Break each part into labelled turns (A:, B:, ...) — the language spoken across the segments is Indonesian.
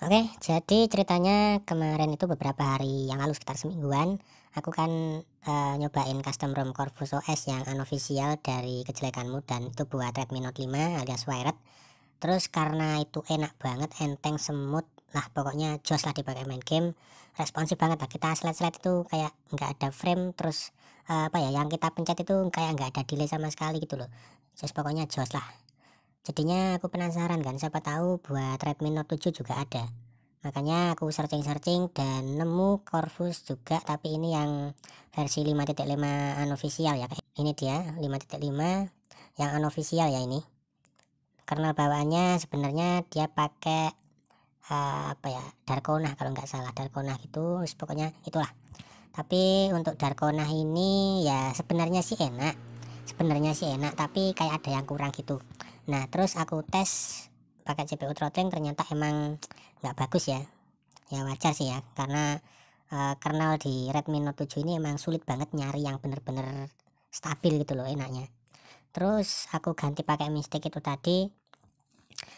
A: Oke, jadi ceritanya kemarin itu beberapa hari yang lalu sekitar semingguan, aku kan e, nyobain custom ROM Corvus OS yang unofficial dari kejelekanmu dan itu buat Redmi Note 5 alias wired. Terus karena itu enak banget, enteng, semut, lah pokoknya joss lah dipakai main game, responsif banget lah. Kita slide-slide itu kayak nggak ada frame, terus e, apa ya yang kita pencet itu kayak nggak ada delay sama sekali gitu loh. Just pokoknya joss lah. Jadinya aku penasaran kan, siapa tahu buat Redmi Note 7 juga ada. Makanya aku searching-searching dan nemu Corvus juga, tapi ini yang versi 5.5 unofficial ya. Ini dia, 5.5 yang unofficial ya ini. Karena bawaannya sebenarnya dia pakai uh, apa ya, Darkona kalau nggak salah, Darkona gitu, pokoknya itulah. Tapi untuk Darkona ini ya sebenarnya sih enak. Sebenarnya sih enak, tapi kayak ada yang kurang gitu nah terus aku tes pakai CPU throttling ternyata emang nggak bagus ya ya wajar sih ya karena uh, kernel di Redmi Note 7 ini emang sulit banget nyari yang bener-bener stabil gitu loh enaknya terus aku ganti pakai mistake itu tadi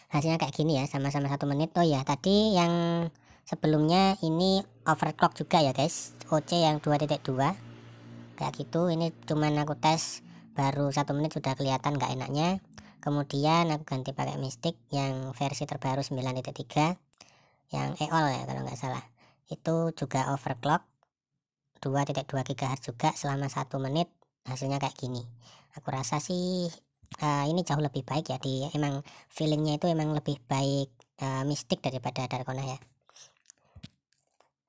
A: hasilnya kayak gini ya sama-sama satu menit oh ya tadi yang sebelumnya ini overclock juga ya guys OC yang 2.2 kayak gitu ini cuman aku tes baru satu menit sudah kelihatan nggak enaknya kemudian aku ganti pakai Mystic yang versi terbaru 9.3 yang EOL ya kalau nggak salah itu juga overclock 2.2 GHz juga selama satu menit hasilnya kayak gini aku rasa sih uh, ini jauh lebih baik ya di emang feelingnya itu emang lebih baik uh, Mystic daripada Darkona ya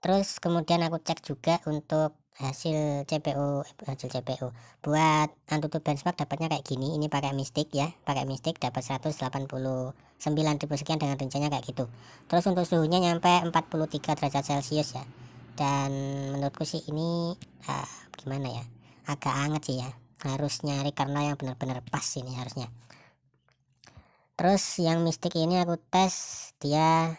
A: terus kemudian aku cek juga untuk hasil CPU eh, hasil CPU buat Antutu benchmark dapatnya kayak gini ini pakai mystic ya pakai mystic dapat 189 ribu sekian dengan rencananya kayak gitu terus untuk suhunya nyampe 43 derajat celcius ya dan menurutku sih ini uh, gimana ya agak anget sih ya harus nyari karena yang benar-benar pas ini harusnya terus yang mystic ini aku tes dia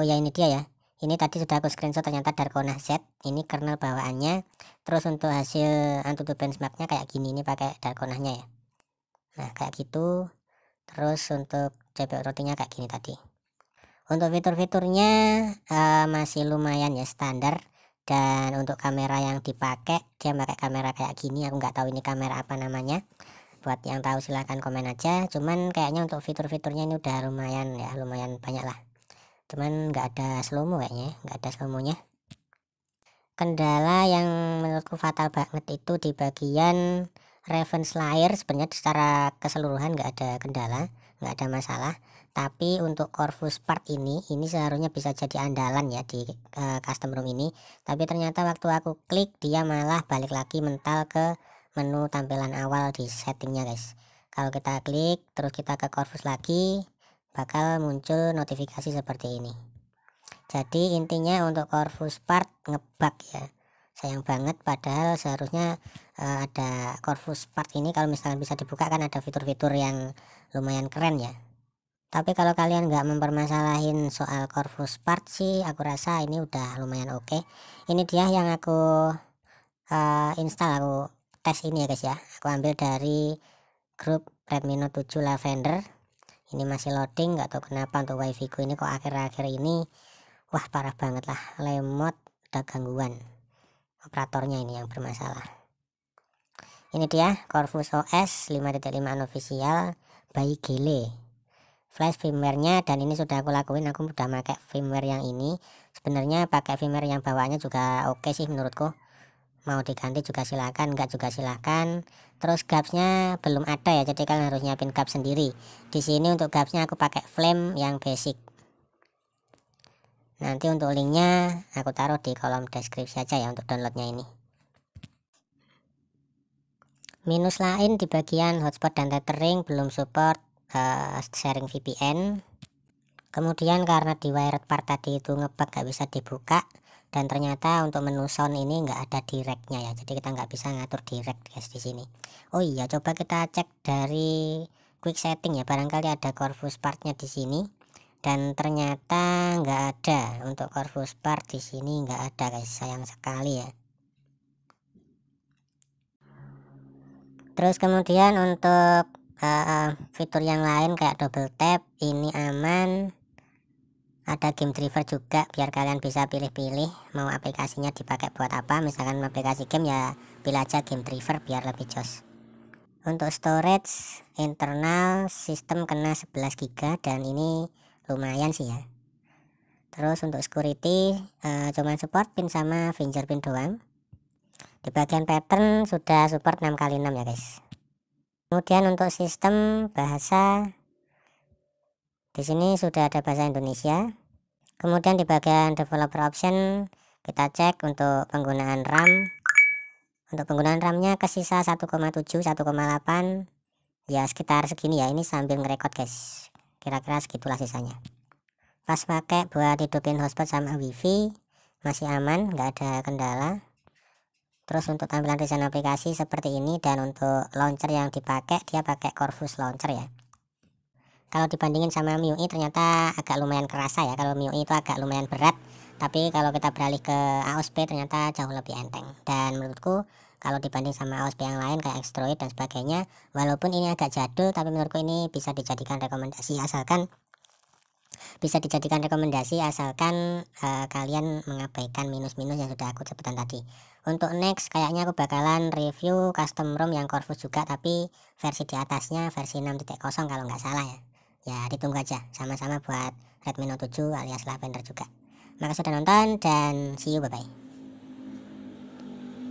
A: oh ya ini dia ya ini tadi sudah aku screenshot ternyata Darkona Z ini kernel bawaannya terus untuk hasil Antutu benchmarknya kayak gini ini pakai nya ya nah kayak gitu terus untuk CPU routingnya kayak gini tadi untuk fitur-fiturnya uh, masih lumayan ya standar dan untuk kamera yang dipakai dia pakai kamera kayak gini aku nggak tahu ini kamera apa namanya buat yang tahu silahkan komen aja cuman kayaknya untuk fitur-fiturnya ini udah lumayan ya lumayan banyak lah cuman nggak ada slow-mo kayaknya nggak ada slow nya kendala yang menurutku fatal banget itu di bagian layer sebenarnya secara keseluruhan nggak ada kendala nggak ada masalah tapi untuk Corvus part ini ini seharusnya bisa jadi andalan ya di uh, custom room ini tapi ternyata waktu aku klik dia malah balik lagi mental ke menu tampilan awal di settingnya guys kalau kita klik terus kita ke Corvus lagi bakal muncul notifikasi seperti ini jadi intinya untuk Corvus part ngebug ya sayang banget padahal seharusnya uh, ada Corvus part ini kalau misalnya bisa dibuka kan ada fitur-fitur yang lumayan keren ya tapi kalau kalian nggak mempermasalahin soal Corvus part sih aku rasa ini udah lumayan oke okay. ini dia yang aku uh, install aku tes ini ya guys ya aku ambil dari grup Redmi Note 7 Lavender ini masih loading nggak tahu kenapa untuk wifi ku ini kok akhir-akhir ini wah parah banget lah lemot ada gangguan operatornya ini yang bermasalah ini dia Corvus OS 5.5 unofficial by Gele flash firmware-nya dan ini sudah aku lakuin aku udah pakai firmware yang ini sebenarnya pakai firmware yang bawaannya juga oke okay sih menurutku mau diganti juga silakan enggak juga silakan terus gapsnya belum ada ya jadi kalian harus nyiapin gap sendiri di sini untuk gapsnya aku pakai flame yang basic nanti untuk linknya aku taruh di kolom deskripsi aja ya untuk downloadnya ini minus lain di bagian hotspot dan tethering belum support uh, sharing VPN kemudian karena di wired part tadi itu ngebug gak bisa dibuka dan ternyata untuk menu sound ini nggak ada directnya ya jadi kita nggak bisa ngatur direct guys di sini oh iya coba kita cek dari quick setting ya barangkali ada Corvus partnya di sini dan ternyata nggak ada untuk Corvus part di sini nggak ada guys sayang sekali ya terus kemudian untuk uh, fitur yang lain kayak double tap ini aman ada game driver juga biar kalian bisa pilih-pilih mau aplikasinya dipakai buat apa misalkan aplikasi game ya pilih aja game driver biar lebih jos untuk storage internal sistem kena 11 GB dan ini lumayan sih ya terus untuk security e, cuman support pin sama fingerprint doang di bagian pattern sudah support 6x6 ya guys kemudian untuk sistem bahasa di sini sudah ada bahasa Indonesia. Kemudian di bagian developer option kita cek untuk penggunaan RAM. Untuk penggunaan RAM-nya kesisa 1,7, 1,8 ya sekitar segini ya. Ini sambil ngerekod guys. Kira-kira segitulah sisanya. Pas pakai buat hidupin hotspot sama wifi masih aman, nggak ada kendala. Terus untuk tampilan desain aplikasi seperti ini dan untuk launcher yang dipakai dia pakai Corvus launcher ya kalau dibandingin sama MIUI ternyata agak lumayan kerasa ya kalau MIUI itu agak lumayan berat tapi kalau kita beralih ke AOSP ternyata jauh lebih enteng dan menurutku kalau dibanding sama AOSP yang lain kayak Xtroid dan sebagainya walaupun ini agak jadul tapi menurutku ini bisa dijadikan rekomendasi asalkan bisa dijadikan rekomendasi asalkan uh, kalian mengabaikan minus-minus yang sudah aku sebutkan tadi untuk next kayaknya aku bakalan review custom ROM yang Corvus juga tapi versi di atasnya versi 6.0 kalau nggak salah ya ya ditunggu aja sama-sama buat Redmi Note 7 alias Lavender juga makasih sudah nonton dan see you bye bye